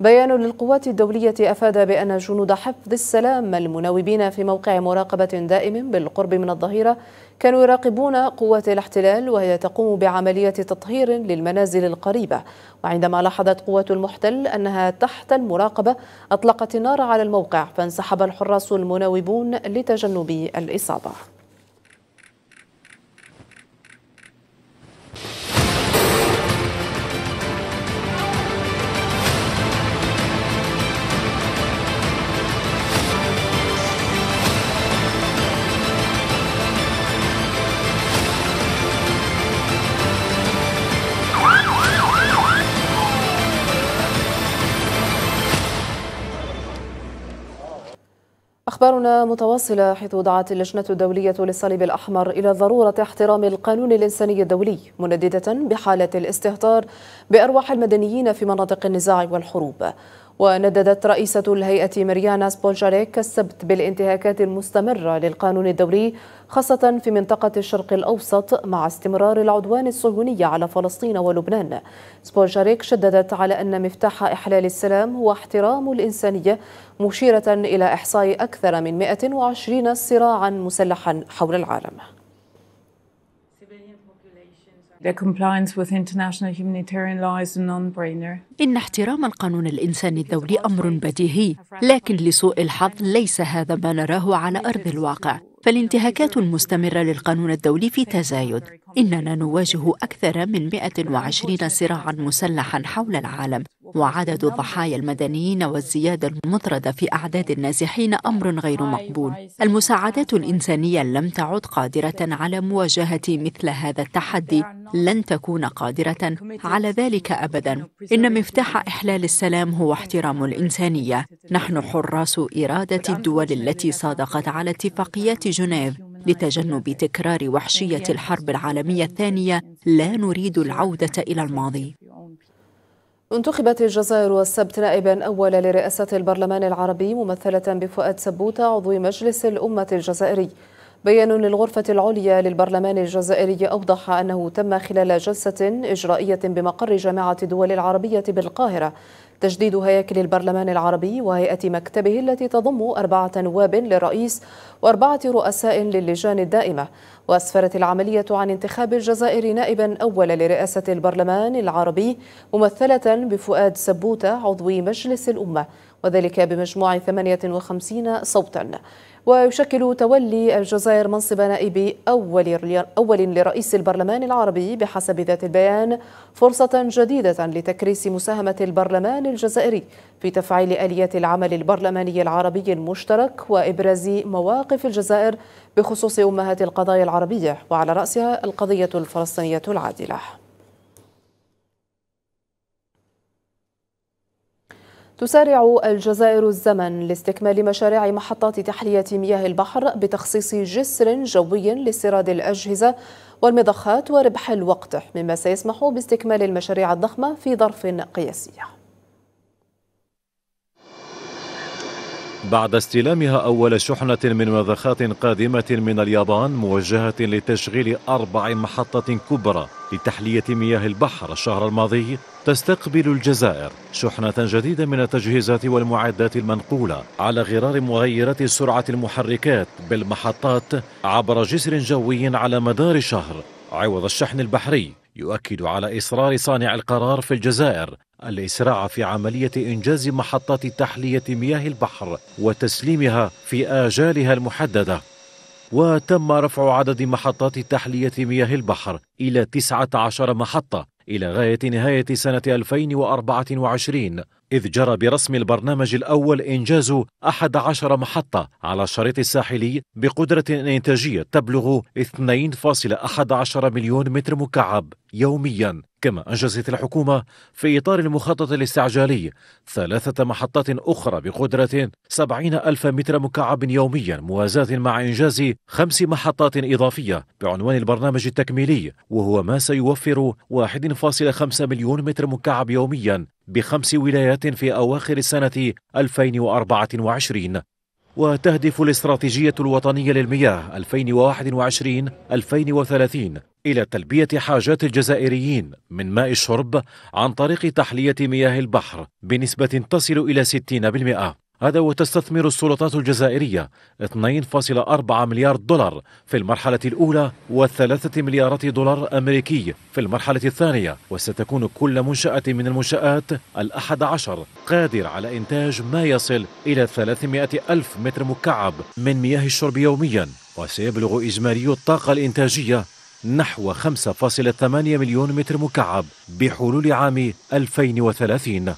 بيان للقوات الدولية أفاد بأن جنود حفظ السلام المناوبين في موقع مراقبة دائم بالقرب من الظهيرة كانوا يراقبون قوات الاحتلال وهي تقوم بعملية تطهير للمنازل القريبة وعندما لاحظت قوات المحتل أنها تحت المراقبة أطلقت النار على الموقع فانسحب الحراس المناوبون لتجنب الإصابة أخبارنا متواصلة حيث دعت اللجنة الدولية للصليب الأحمر إلى ضرورة احترام القانون الإنساني الدولي منددة بحالة الاستهتار بأرواح المدنيين في مناطق النزاع والحروب ونددت رئيسة الهيئة مريانا سبولجاريك السبت بالانتهاكات المستمرة للقانون الدولي خاصة في منطقة الشرق الأوسط مع استمرار العدوان الصهيوني على فلسطين ولبنان سبولجاريك شددت على أن مفتاح إحلال السلام هو احترام الإنسانية مشيرة إلى إحصاء أكثر من 120 صراعا مسلحا حول العالم إن احترام القانون الإنساني الدولي أمر بديهي، لكن لسوء الحظ ليس هذا ما نراه على أرض الواقع. فالانتهاكات المستمرة للقانون الدولي في تزايد إننا نواجه أكثر من 120 صراعا مسلحا حول العالم وعدد الضحايا المدنيين والزيادة المطردة في أعداد النازحين أمر غير مقبول المساعدات الإنسانية لم تعد قادرة على مواجهة مثل هذا التحدي لن تكون قادرة على ذلك أبدا إن مفتاح إحلال السلام هو احترام الإنسانية نحن حراس إرادة الدول التي صادقت على اتفاقيات في جنيف لتجنب تكرار وحشية الحرب العالمية الثانية لا نريد العودة إلى الماضي انتخبت الجزائر السبت نائبا أولا لرئاسة البرلمان العربي ممثلة بفؤاد سبوتة عضو مجلس الأمة الجزائري بيان للغرفة العليا للبرلمان الجزائري أوضح أنه تم خلال جلسة إجرائية بمقر جامعة الدول العربية بالقاهرة تجديد هياكل البرلمان العربي وهيئة مكتبه التي تضم أربعة نواب للرئيس وأربعة رؤساء للجان الدائمة وأسفرت العملية عن انتخاب الجزائر نائبا أول لرئاسة البرلمان العربي ممثلة بفؤاد سبوتة عضو مجلس الأمة وذلك بمجموع 58 صوتا ويشكل تولي الجزائر منصب نائب أول, أول لرئيس البرلمان العربي بحسب ذات البيان فرصة جديدة لتكريس مساهمة البرلمان الجزائري في تفعيل آليات العمل البرلماني العربي المشترك وإبراز مواقف الجزائر بخصوص أمهات القضايا العربية وعلى رأسها القضية الفلسطينية العادلة تسارع الجزائر الزمن لاستكمال مشاريع محطات تحلية مياه البحر بتخصيص جسر جوي لاستيراد الأجهزة والمضخات وربح الوقت مما سيسمح باستكمال المشاريع الضخمة في ظرف قياسي بعد استلامها أول شحنة من مضخات قادمة من اليابان موجهة لتشغيل أربع محطات كبرى لتحلية مياه البحر الشهر الماضي تستقبل الجزائر شحنة جديدة من التجهيزات والمعدات المنقولة على غرار مغيرات سرعة المحركات بالمحطات عبر جسر جوي على مدار شهر عوض الشحن البحري يؤكد على إصرار صانع القرار في الجزائر الإسراع في عملية إنجاز محطات تحلية مياه البحر وتسليمها في آجالها المحددة وتم رفع عدد محطات تحلية مياه البحر إلى 19 محطة إلى غاية نهاية سنة 2024 إذ جرى برسم البرنامج الأول إنجاز 11 محطة على الشريط الساحلي بقدرة إنتاجية تبلغ 2.11 مليون متر مكعب يوميا كما أنجزت الحكومة في إطار المخطط الاستعجالي ثلاثة محطات أخرى بقدرة 70 ألف متر مكعب يوميا موازاة مع إنجاز خمس محطات إضافية بعنوان البرنامج التكميلي وهو ما سيوفر 1.5 مليون متر مكعب يوميا بخمس ولايات في أواخر السنة 2024 وتهدف الاستراتيجية الوطنية للمياه 2021-2030 إلى تلبية حاجات الجزائريين من ماء الشرب عن طريق تحلية مياه البحر بنسبة تصل إلى 60%. هذا وتستثمر السلطات الجزائرية 2.4 مليار دولار في المرحلة الأولى و3 مليارات دولار أمريكي في المرحلة الثانية وستكون كل منشأة من المنشآت الأحد عشر قادر على إنتاج ما يصل إلى 300 ألف متر مكعب من مياه الشرب يوميا وسيبلغ إجمالي الطاقة الإنتاجية نحو 5.8 مليون متر مكعب بحلول عام 2030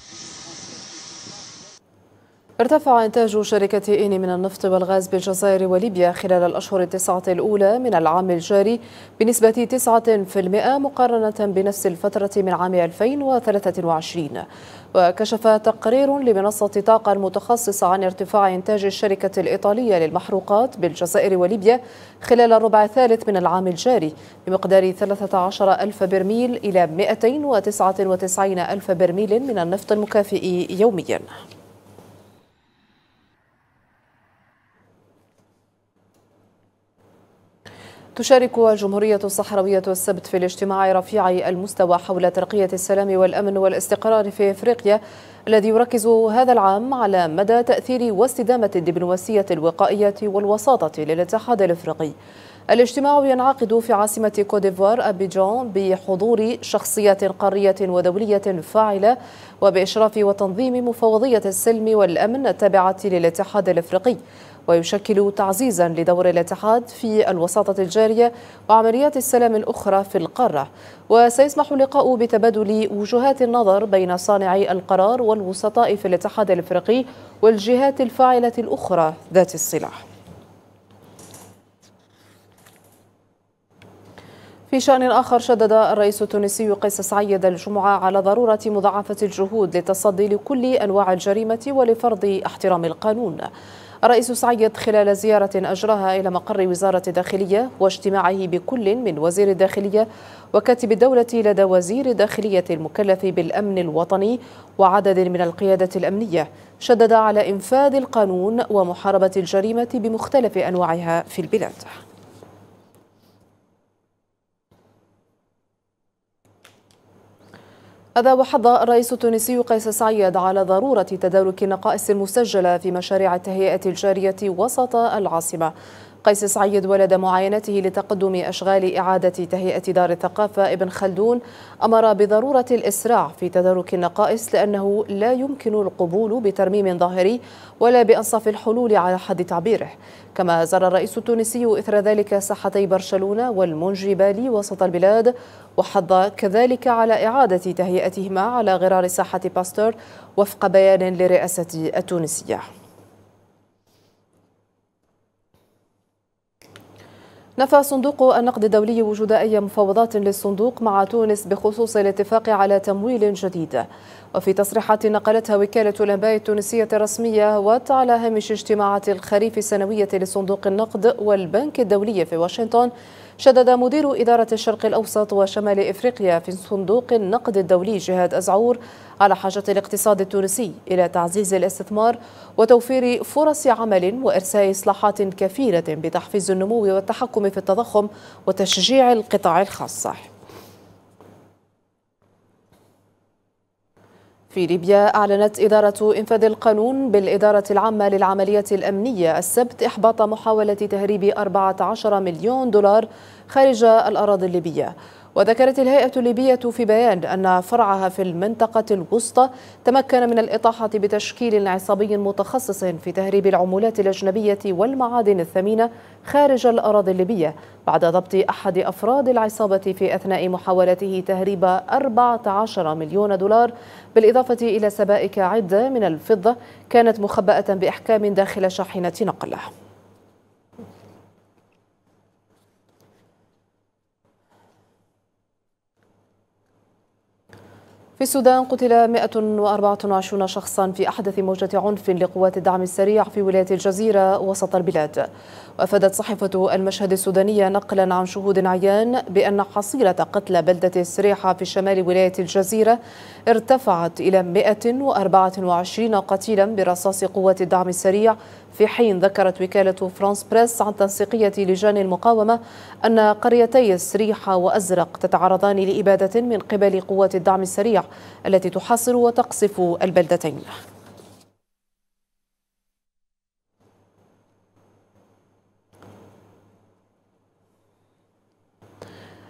ارتفع إنتاج شركة إيني من النفط والغاز بالجزائر وليبيا خلال الأشهر التسعة الأولى من العام الجاري بنسبة 9% مقارنة بنفس الفترة من عام 2023 وكشف تقرير لمنصة طاقة المتخصصة عن ارتفاع إنتاج الشركة الإيطالية للمحروقات بالجزائر وليبيا خلال الربع الثالث من العام الجاري بمقدار 13 ألف برميل إلى 299 ألف برميل من النفط المكافئ يومياً تشارك الجمهورية الصحراوية السبت في الاجتماع رفيع المستوى حول ترقية السلام والأمن والاستقرار في إفريقيا الذي يركز هذا العام على مدى تأثير واستدامة الدبلوماسية الوقائية والوساطة للاتحاد الإفريقي الاجتماع ينعقد في عاصمة كوديفوار أبيجان بحضور شخصيات قارية ودولية فاعلة وبإشراف وتنظيم مفوضية السلم والأمن التابعة للاتحاد الإفريقي ويشكل تعزيزا لدور الاتحاد في الوساطة الجارية وعمليات السلام الأخرى في القارة وسيسمح اللقاء بتبادل وجهات النظر بين صانعي القرار والوسطاء في الاتحاد الافريقي والجهات الفاعلة الأخرى ذات الصلة في شأن آخر شدد الرئيس التونسي قيس سعيد الجمعة على ضرورة مضاعفة الجهود للتصدي لكل أنواع الجريمة ولفرض احترام القانون الرئيس سعيد خلال زيارة أجراها إلى مقر وزارة الداخلية واجتماعه بكل من وزير الداخلية وكاتب الدولة لدى وزير الداخلية المكلف بالأمن الوطني وعدد من القيادة الأمنية شدد على إنفاذ القانون ومحاربة الجريمة بمختلف أنواعها في البلاد أذا وحظ الرئيس التونسي قيس سعيد على ضرورة تدارك النقائص المسجلة في مشاريع التهيئة الجارية وسط العاصمة قيس سعيد ولد معاينته لتقدم أشغال إعادة تهيئة دار الثقافة ابن خلدون أمر بضرورة الإسراع في تدارك النقائص لأنه لا يمكن القبول بترميم ظاهري ولا بأنصاف الحلول على حد تعبيره كما زار الرئيس التونسي إثر ذلك ساحتي برشلونة والمنجبالي وسط البلاد وحض كذلك على إعادة تهيئتهما على غرار ساحة باستور وفق بيان للرئاسة التونسية نفى صندوق النقد الدولي وجود أي مفاوضات للصندوق مع تونس بخصوص الاتفاق على تمويل جديد وفي تصريحات نقلتها وكالة الأنباء التونسية الرسمية وعلى هامش اجتماعات الخريف السنوية لصندوق النقد والبنك الدولي في واشنطن شدد مدير إدارة الشرق الأوسط وشمال إفريقيا في صندوق النقد الدولي جهاد أزعور على حاجة الاقتصاد التونسي إلى تعزيز الاستثمار وتوفير فرص عمل وإرساء إصلاحات كفيلة بتحفيز النمو والتحكم في التضخم وتشجيع القطاع الخاص في ليبيا أعلنت إدارة إنفاذ القانون بالإدارة العامة للعملية الأمنية السبت إحباط محاولة تهريب 14 مليون دولار خارج الأراضي الليبية وذكرت الهيئة الليبية في بيان أن فرعها في المنطقة الوسطى تمكن من الإطاحة بتشكيل عصابي متخصص في تهريب العمولات الأجنبية والمعادن الثمينة خارج الأراضي الليبية بعد ضبط أحد أفراد العصابة في أثناء محاولته تهريب 14 مليون دولار بالإضافة إلى سبائك عدة من الفضة كانت مخبأة بإحكام داخل شاحنة نقله في السودان قتل 124 شخصا في أحدث موجة عنف لقوات الدعم السريع في ولاية الجزيرة وسط البلاد وافادت صحيفه المشهد السودانيه نقلا عن شهود عيان بان حصيله قتلى بلده السريحه في شمال ولايه الجزيره ارتفعت الى 124 قتيلا برصاص قوات الدعم السريع في حين ذكرت وكالة فرانس بريس عن تنسيقية لجان المقاومة أن قريتي السريحة وأزرق تتعرضان لإبادة من قبل قوات الدعم السريع التي تحاصر وتقصف البلدتين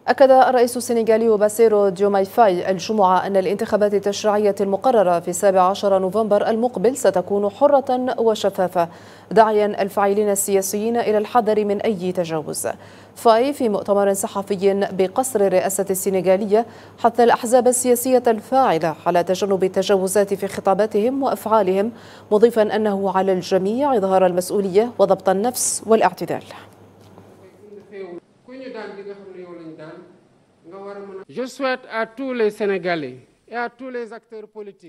أكد الرئيس السنغالي باسيرو ديومايفاي الجمعة أن الانتخابات التشريعية المقررة في 17 نوفمبر المقبل ستكون حرة وشفافة داعيا الفاعلين السياسيين إلى الحذر من أي تجاوز فاي في مؤتمر صحفي بقصر الرئاسة السنغالية حث الأحزاب السياسية الفاعلة على تجنب التجاوزات في خطاباتهم وأفعالهم مضيفا أنه على الجميع إظهار المسؤولية وضبط النفس والاعتدال Je souhaite à tous les Sénégalais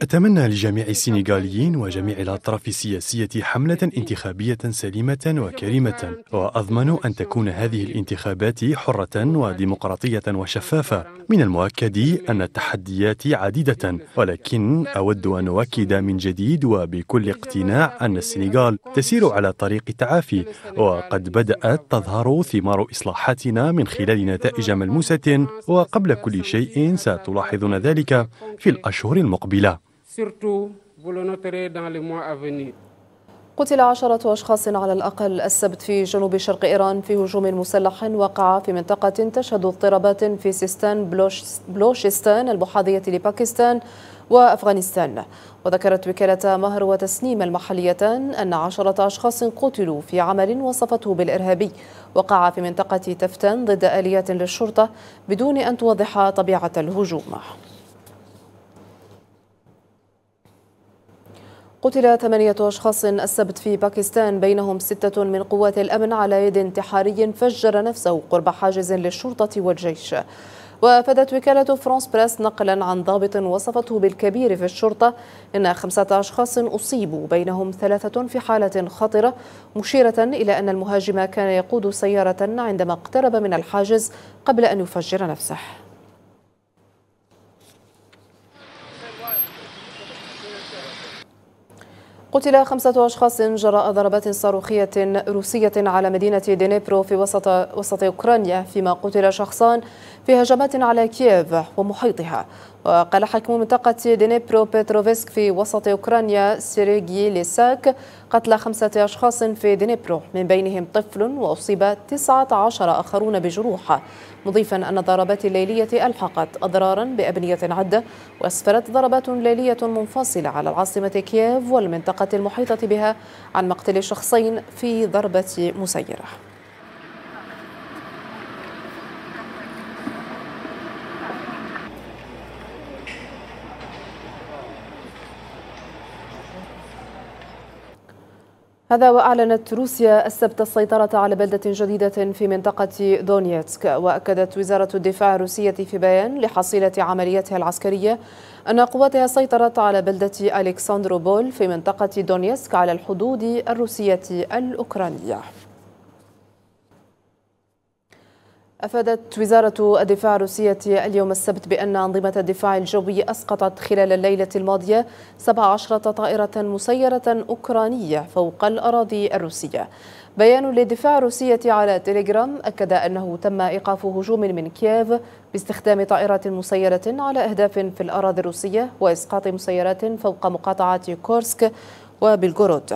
أتمنى لجميع السنغاليين وجميع الأطراف السياسية حملة انتخابية سليمة وكريمة وأضمن أن تكون هذه الانتخابات حرة وديمقراطية وشفافة من المؤكد أن التحديات عديدة ولكن أود أن أؤكد من جديد وبكل اقتناع أن السنغال تسير على طريق التعافي وقد بدأت تظهر ثمار إصلاحاتنا من خلال نتائج ملموسة وقبل كل شيء ستلاحظون ذلك في الأشهر المقبلة قتل عشرة أشخاص على الأقل السبت في جنوب شرق إيران في هجوم مسلح وقع في منطقة تشهد اضطرابات في سيستان بلوشستان المحاذية لباكستان وأفغانستان وذكرت وكالة مهر وتسنيم المحليتان أن عشرة أشخاص قتلوا في عمل وصفته بالإرهابي وقع في منطقة تفتان ضد آليات للشرطة بدون أن توضح طبيعة الهجوم قتل ثمانية أشخاص السبت في باكستان بينهم ستة من قوات الأمن على يد انتحاري فجر نفسه قرب حاجز للشرطة والجيش وافادت وكالة فرانس بريس نقلا عن ضابط وصفته بالكبير في الشرطة إن خمسة أشخاص أصيبوا بينهم ثلاثة في حالة خطرة مشيرة إلى أن المهاجم كان يقود سيارة عندما اقترب من الحاجز قبل أن يفجر نفسه قتل خمسة أشخاص جراء ضربات صاروخية روسية على مدينة دينيبرو في وسط وسط أوكرانيا فيما قتل شخصان في هجمات على كييف ومحيطها وقال حاكم منطقة دينيبرو بيتروفيسك في وسط أوكرانيا سيريجي ليساك قتل خمسة أشخاص في دينيبرو من بينهم طفل وأصيب 19 آخرون بجروح مضيفا أن الضربات الليلية ألحقت أضرارا بأبنية عدة وأسفرت ضربات ليلية منفصلة على العاصمة كييف والمنطقة المحيطة بها عن مقتل شخصين في ضربة مسيرة هذا وأعلنت روسيا السبت السيطرة على بلدة جديدة في منطقة دونيتسك وأكدت وزارة الدفاع الروسية في بيان لحصيلة عملياتها العسكرية أن قواتها سيطرت على بلدة ألكسندروبول في منطقة دونيتسك على الحدود الروسية الأوكرانية أفادت وزارة الدفاع الروسية اليوم السبت بأن أنظمة الدفاع الجوي أسقطت خلال الليلة الماضية 17 طائرة مسيرة أوكرانية فوق الأراضي الروسية بيان للدفاع الروسية على تيليجرام أكد أنه تم إيقاف هجوم من كييف باستخدام طائرات مسيرة على أهداف في الأراضي الروسية وإسقاط مسيرات فوق مقاطعة كورسك وبلغوروت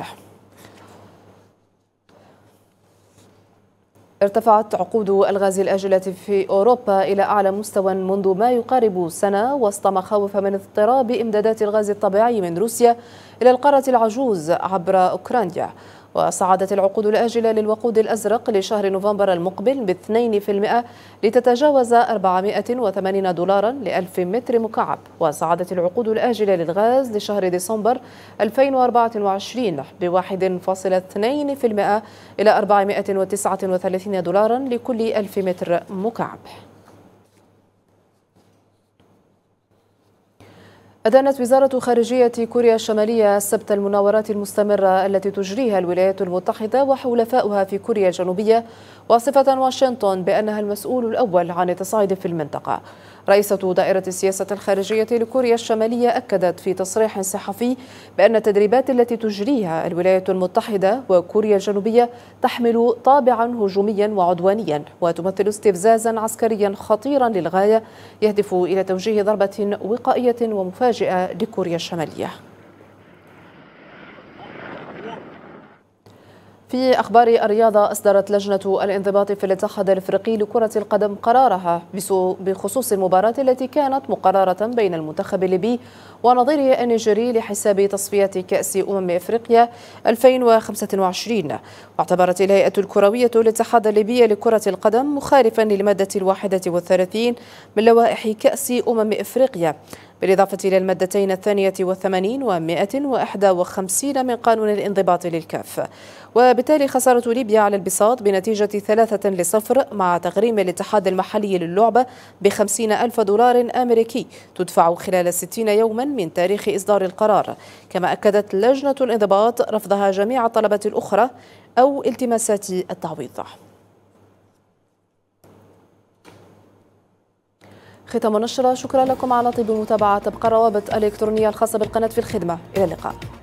ارتفعت عقود الغاز الآجلة في أوروبا إلى أعلى مستوى منذ ما يقارب سنة وسط مخاوف من اضطراب إمدادات الغاز الطبيعي من روسيا إلى القارة العجوز عبر أوكرانيا وصعدت العقود الآجلة للوقود الأزرق لشهر نوفمبر المقبل ب 2% لتتجاوز 480 دولارا لألف متر مكعب وصعدت العقود الآجلة للغاز لشهر ديسمبر 2024 ب 1.2% إلى 439 دولارا لكل ألف متر مكعب أدانت وزارة خارجية كوريا الشمالية السبت المناورات المستمرة التي تجريها الولايات المتحدة وحلفاؤها في كوريا الجنوبية واصفة واشنطن بأنها المسؤول الأول عن التصعيد في المنطقة رئيسة دائرة السياسة الخارجية لكوريا الشمالية أكدت في تصريح صحفي بأن التدريبات التي تجريها الولايات المتحدة وكوريا الجنوبية تحمل طابعا هجوميا وعدوانيا وتمثل استفزازا عسكريا خطيرا للغاية يهدف إلى توجيه ضربة وقائية ومفاجئة لكوريا الشمالية في أخبار الرياضة أصدرت لجنة الانضباط في الاتحاد الإفريقي لكرة القدم قرارها بخصوص المباراة التي كانت مقررة بين المنتخب الليبي ونظيره النيجيري لحساب تصفية كأس أمم إفريقيا 2025 واعتبرت الهيئة الكروية الاتحاد الليبي لكرة القدم مخالفا للمادة الواحدة والثلاثين من لوائح كأس أمم إفريقيا بالإضافة إلى المادتين الثانية والثمانين ومائة وأحدى وخمسين من قانون الانضباط للكاف وبالتالي خسارة ليبيا على البساط بنتيجة ثلاثة لصفر مع تغريم الاتحاد المحلي للعبة بخمسين ألف دولار أمريكي تدفع خلال ستين يوما من تاريخ إصدار القرار كما أكدت لجنة الانضباط رفضها جميع الطلبات الأخرى أو التماسات التعويض ختام النشرة شكرا لكم على طيب المتابعة تبقى الروابط الإلكترونية الخاصة بالقناة في الخدمة إلى اللقاء